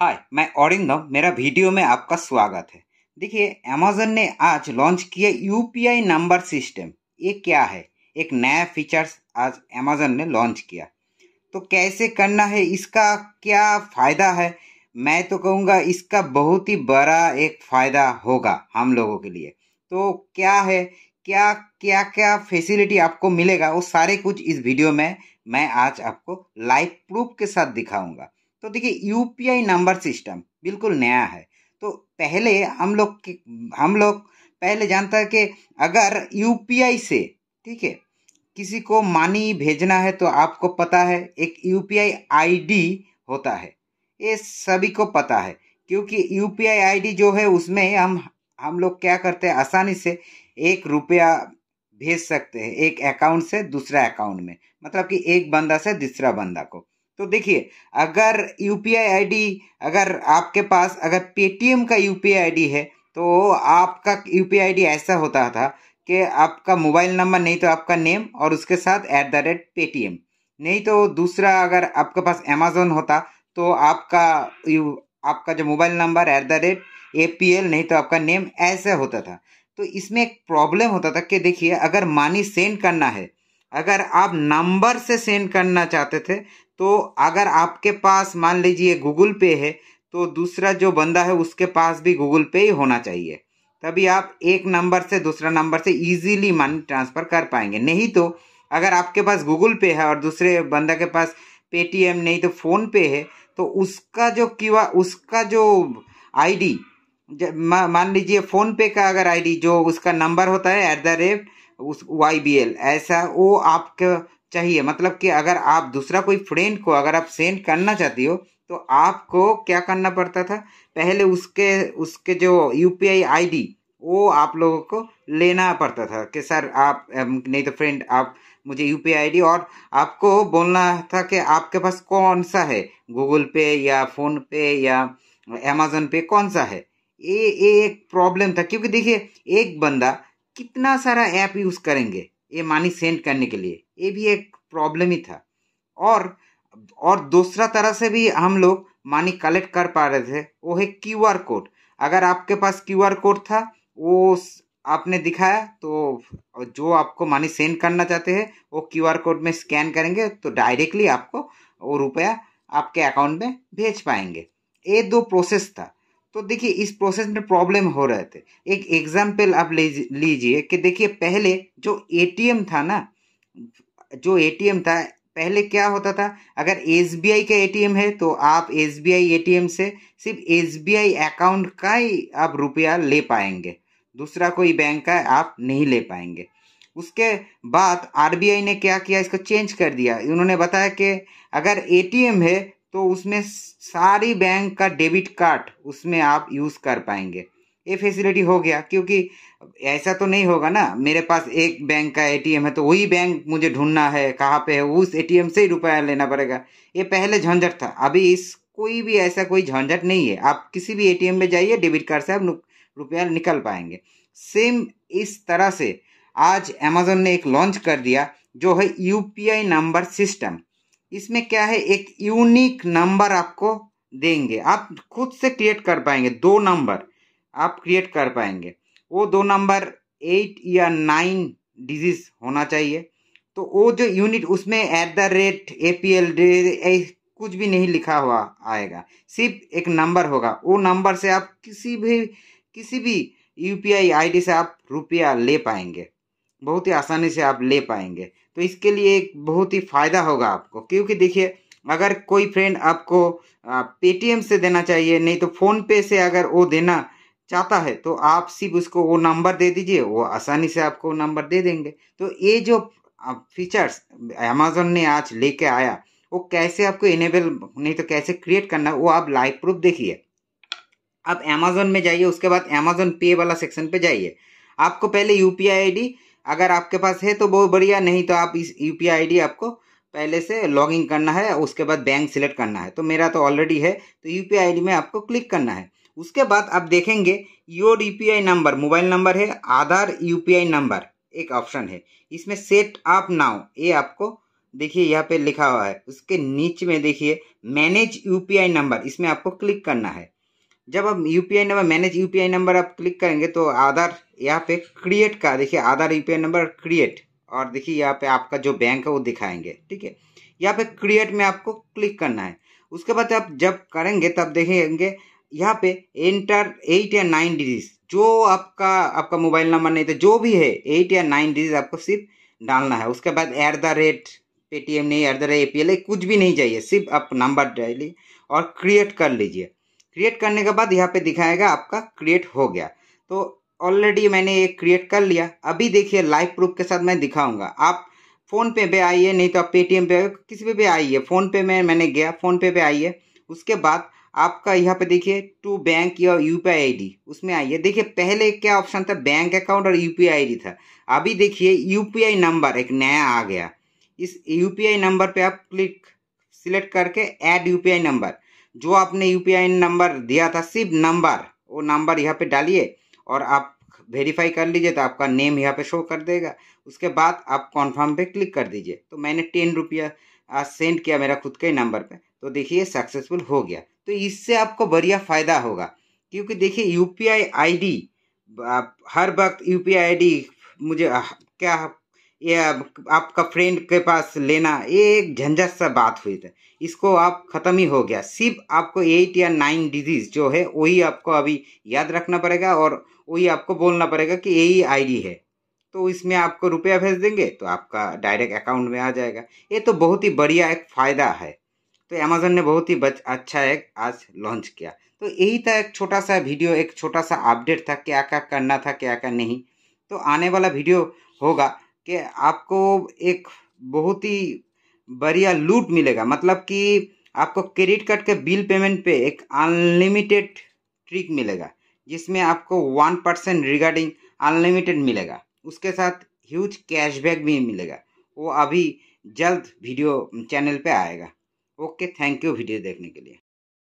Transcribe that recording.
हाय मैं औरिंदम मेरा वीडियो में आपका स्वागत है देखिए अमेजन ने आज लॉन्च किया यूपीआई नंबर सिस्टम ये क्या है एक नया फीचर्स आज अमेजन ने लॉन्च किया तो कैसे करना है इसका क्या फ़ायदा है मैं तो कहूँगा इसका बहुत ही बड़ा एक फ़ायदा होगा हम लोगों के लिए तो क्या है क्या क्या क्या फैसिलिटी आपको मिलेगा वो सारे कुछ इस वीडियो में मैं आज आपको लाइव प्रूफ के साथ दिखाऊंगा तो देखिए यूपीआई नंबर सिस्टम बिल्कुल नया है तो पहले हम लोग हम लोग पहले जानता है कि अगर यूपीआई से ठीक है किसी को मानी भेजना है तो आपको पता है एक यूपीआई आईडी होता है ये सभी को पता है क्योंकि यूपीआई आईडी जो है उसमें हम हम लोग क्या करते हैं आसानी से एक रुपया भेज सकते हैं एक अकाउंट से दूसरा अकाउंट में मतलब कि एक बंदा से दूसरा बंदा को तो देखिए अगर U P I I D अगर आपके पास अगर पेटीएम का U P I I D है तो आपका U P I I D ऐसा होता था कि आपका मोबाइल नंबर नहीं तो आपका नेम और उसके साथ एट द रेट पेटीएम नहीं तो दूसरा अगर आपके पास अमेजोन होता तो आपका यू आपका जो mobile number at the rate A P L नहीं तो आपका नेम ऐसे होता था तो इसमें एक प्रॉब्लम होता था कि देखिए अगर मनी सेंड करना है अगर आप नंबर से सेंड करना चाहते थे तो अगर आपके पास मान लीजिए गूगल पे है तो दूसरा जो बंदा है उसके पास भी गूगल पे ही होना चाहिए तभी आप एक नंबर से दूसरा नंबर से इजीली मनी ट्रांसफ़र कर पाएंगे नहीं तो अगर आपके पास गूगल पे है और दूसरे बंदा के पास पेटीएम नहीं तो फ़ोन पे है तो उसका जो क्यू उसका जो आईडी मान लीजिए फ़ोन पे का अगर आईडी जो उसका नंबर होता है एट द रेट उस वाई बी एल ऐसा वो आपका चाहिए मतलब कि अगर आप दूसरा कोई फ्रेंड को अगर आप सेंड करना चाहती हो तो आपको क्या करना पड़ता था पहले उसके उसके जो U P I I D वो आप लोगों को लेना पड़ता था कि सर आप नहीं तो फ्रेंड आप मुझे यू पी आई डी और आपको बोलना था कि आपके पास कौन सा है गूगल पे या फ़ोन पे या अमेजोन पे कौन सा है ये ये एक प्रॉब्लम था क्योंकि देखिए एक बंदा कितना सारा ऐप यूज़ करेंगे ये मनी सेंड करने के लिए ये भी एक प्रॉब्लम ही था और और दूसरा तरह से भी हम लोग मनी कलेक्ट कर पा रहे थे वो है क्यू आर कोड अगर आपके पास क्यू आर कोड था वो आपने दिखाया तो जो आपको मनी सेंड करना चाहते हैं वो क्यू आर कोड में स्कैन करेंगे तो डायरेक्टली आपको वो रुपया आपके अकाउंट में भेज पाएंगे ये दो प्रोसेस था तो देखिए इस प्रोसेस में प्रॉब्लम हो रहे थे एक एग्जाम्पल आप ले लीजिए कि देखिए पहले जो एटीएम था ना जो एटीएम था पहले क्या होता था अगर एस का एटीएम है तो आप एस एटीएम से सिर्फ एस अकाउंट का ही आप रुपया ले पाएंगे दूसरा कोई बैंक का आप नहीं ले पाएंगे उसके बाद आरबीआई ने क्या किया इसको चेंज कर दिया उन्होंने बताया कि अगर एटीएम है तो उसमें सारी बैंक का डेबिट कार्ड उसमें आप यूज़ कर पाएंगे ये फैसिलिटी हो गया क्योंकि ऐसा तो नहीं होगा ना मेरे पास एक बैंक का एटीएम है तो वही बैंक मुझे ढूंढना है कहाँ पे है उस एटीएम से ही रुपया लेना पड़ेगा ये पहले झंझट था अभी इस कोई भी ऐसा कोई झंझट नहीं है आप किसी भी एटीएम में जाइए डेबिट कार्ड से आप रुपया निकल पाएंगे सेम इस तरह से आज अमेजोन ने एक लॉन्च कर दिया जो है यू नंबर सिस्टम इसमें क्या है एक यूनिक नंबर आपको देंगे आप खुद से क्रिएट कर पाएंगे दो नंबर आप क्रिएट कर पाएंगे वो दो नंबर एट या नाइन डिजीज होना चाहिए तो वो जो यूनिट उसमें at the rate A P L कुछ भी नहीं लिखा हुआ आएगा सिर्फ एक नंबर होगा वो नंबर से आप किसी भी किसी भी U P I I D से आप रुपया ले पाएंगे बहुत ही आसानी से आप ले पाएंगे तो इसके लिए एक बहुत ही फ़ायदा होगा आपको क्योंकि देखिए अगर कोई फ्रेंड आपको पेटीएम से देना चाहिए नहीं तो फ़ोनपे से अगर वो देना चाहता है तो आप सिर्फ उसको वो नंबर दे दीजिए वो आसानी से आपको नंबर दे देंगे तो ये जो फीचर्स अमेजोन ने आज लेके आया वो कैसे आपको इनेबल नहीं तो कैसे क्रिएट करना वो आप लाइव प्रूफ देखिए आप अमेजोन में जाइए उसके बाद अमेजोन पे वाला सेक्शन पे जाइए आपको पहले यू पी आई अगर आपके पास है तो बहुत बढ़िया नहीं तो आप इस यू पी आपको पहले से लॉगिन करना है उसके बाद बैंक सिलेक्ट करना है तो मेरा तो ऑलरेडी है तो यू पी में आपको क्लिक करना है उसके बाद आप देखेंगे your U number mobile number है आधार यू नंबर एक ऑप्शन है इसमें सेट आप नाउ ये आपको देखिए यहाँ पे लिखा हुआ है उसके नीचे में देखिए मैनेज यूपीआई नंबर इसमें आपको क्लिक करना है जब आप U number manage U number आप क्लिक करेंगे तो आधार यहाँ पे क्रिएट का देखिए आधार यू नंबर क्रिएट और देखिए यहाँ पे आपका जो बैंक है वो दिखाएंगे ठीक है यहाँ पे क्रिएट में आपको क्लिक करना है उसके बाद आप जब करेंगे तब देखेंगे यहाँ पे एंटर एट या नाइन डिजिट जो आपका आपका मोबाइल नंबर नहीं था तो जो भी है एट या नाइन डिजिट आपको सिर्फ डालना है उसके बाद एट द रेट पेटीएम नहीं एट द रेट ए कुछ भी नहीं चाहिए सिर्फ आप नंबर डालिए और क्रिएट कर लीजिए क्रिएट करने के बाद यहाँ पे दिखाएगा आपका क्रिएट हो गया तो ऑलरेडी मैंने ये क्रिएट कर लिया अभी देखिए लाइव प्रूफ के साथ मैं दिखाऊंगा आप फ़ोन पे पे आइए नहीं तो आप पेटीएम पे किसी पे भी आइए फ़ोन पे में मैंने गया फ़ोन पे पे आइए उसके बाद आपका यहाँ पे देखिए टू बैंक या यू पी आई उसमें आइए देखिए पहले क्या ऑप्शन था बैंक अकाउंट और यू पी आई था अभी देखिए यू पी आई नंबर एक नया आ गया इस यू पी आई नंबर पर आप क्लिक सिलेक्ट करके add U P I number जो आपने यू नंबर दिया था सिर्फ नंबर वो नंबर यहाँ पे डालिए और आप वेरीफाई कर लीजिए तो आपका नेम यहाँ पे शो कर देगा उसके बाद आप कॉन्फर्म पे क्लिक कर दीजिए तो मैंने टेन रुपया सेंड किया मेरा खुद के नंबर पे तो देखिए सक्सेसफुल हो गया तो इससे आपको बढ़िया फ़ायदा होगा क्योंकि देखिए U P I I D हर वक्त U P I I D मुझे क्या या आपका फ्रेंड के पास लेना ये एक झंझट सा बात हुई था इसको आप ख़त्म ही हो गया सिर्फ आपको एट या नाइन डिजीज़ जो है वही आपको अभी याद रखना पड़ेगा और वही आपको बोलना पड़ेगा कि यही आईडी है तो इसमें आपको रुपया भेज देंगे तो आपका डायरेक्ट अकाउंट में आ जाएगा ये तो बहुत ही बढ़िया एक फ़ायदा है तो अमेजोन ने बहुत ही अच्छा एक आज लॉन्च किया तो यही था एक छोटा सा वीडियो एक छोटा सा अपडेट था क्या क्या करना था क्या क्या नहीं तो आने वाला वीडियो होगा कि आपको एक बहुत ही बढ़िया लूट मिलेगा मतलब कि आपको क्रेडिट कार्ड के बिल पेमेंट पे एक अनलिमिटेड ट्रिक मिलेगा जिसमें आपको वन परसेंट रिगार्डिंग अनलिमिटेड मिलेगा उसके साथ ह्यूज कैशबैक भी मिलेगा वो अभी जल्द वीडियो चैनल पे आएगा ओके थैंक यू वीडियो देखने के लिए